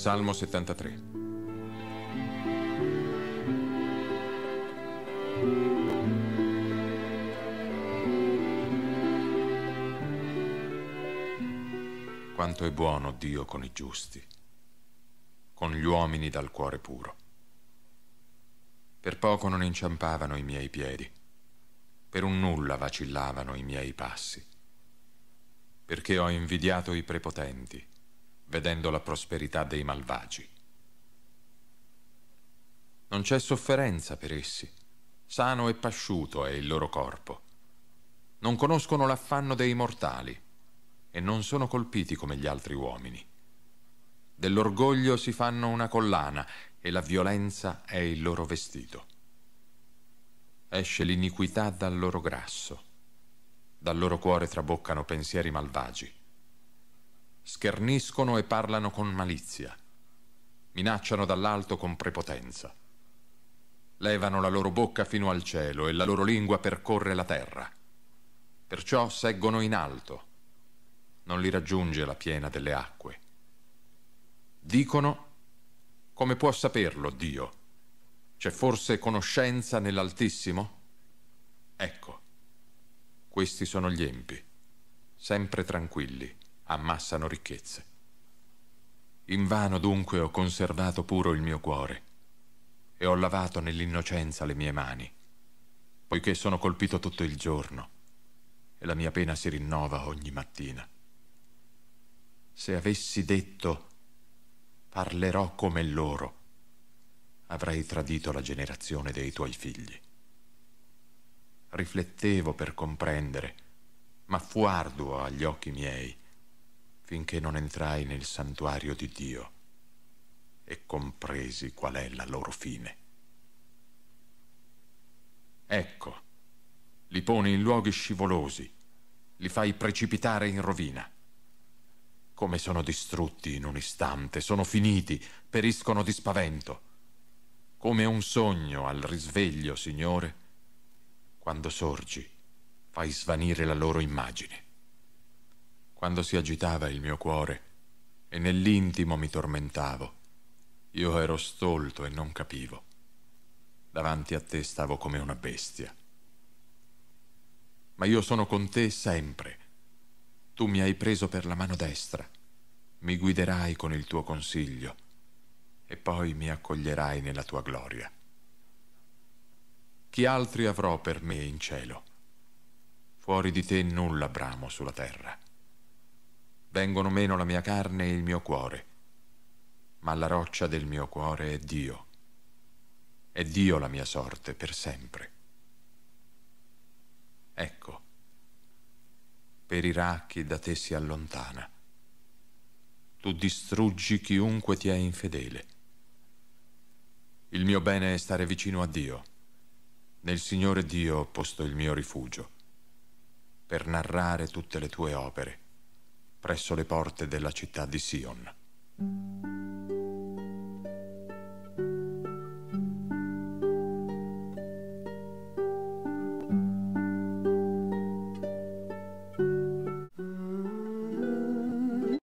Salmo 73 Quanto è buono Dio con i giusti, con gli uomini dal cuore puro. Per poco non inciampavano i miei piedi, per un nulla vacillavano i miei passi, perché ho invidiato i prepotenti vedendo la prosperità dei malvagi. Non c'è sofferenza per essi, sano e pasciuto è il loro corpo. Non conoscono l'affanno dei mortali e non sono colpiti come gli altri uomini. Dell'orgoglio si fanno una collana e la violenza è il loro vestito. Esce l'iniquità dal loro grasso, dal loro cuore traboccano pensieri malvagi scherniscono e parlano con malizia, minacciano dall'alto con prepotenza, levano la loro bocca fino al cielo e la loro lingua percorre la terra. Perciò seggono in alto, non li raggiunge la piena delle acque. Dicono, come può saperlo Dio? C'è forse conoscenza nell'Altissimo? Ecco, questi sono gli empi, sempre tranquilli ammassano ricchezze. In vano dunque ho conservato puro il mio cuore e ho lavato nell'innocenza le mie mani, poiché sono colpito tutto il giorno e la mia pena si rinnova ogni mattina. Se avessi detto parlerò come loro, avrei tradito la generazione dei tuoi figli. Riflettevo per comprendere, ma fu arduo agli occhi miei finché non entrai nel santuario di Dio e compresi qual è la loro fine. Ecco, li poni in luoghi scivolosi, li fai precipitare in rovina. Come sono distrutti in un istante, sono finiti, periscono di spavento. Come un sogno al risveglio, Signore, quando sorgi, fai svanire la loro immagine quando si agitava il mio cuore e nell'intimo mi tormentavo. Io ero stolto e non capivo. Davanti a te stavo come una bestia. Ma io sono con te sempre. Tu mi hai preso per la mano destra, mi guiderai con il tuo consiglio e poi mi accoglierai nella tua gloria. Chi altri avrò per me in cielo? Fuori di te nulla bramo sulla terra vengono meno la mia carne e il mio cuore, ma la roccia del mio cuore è Dio. È Dio la mia sorte per sempre. Ecco, per chi da te si allontana. Tu distruggi chiunque ti è infedele. Il mio bene è stare vicino a Dio. Nel Signore Dio ho posto il mio rifugio, per narrare tutte le tue opere presso le porte della città di Sion.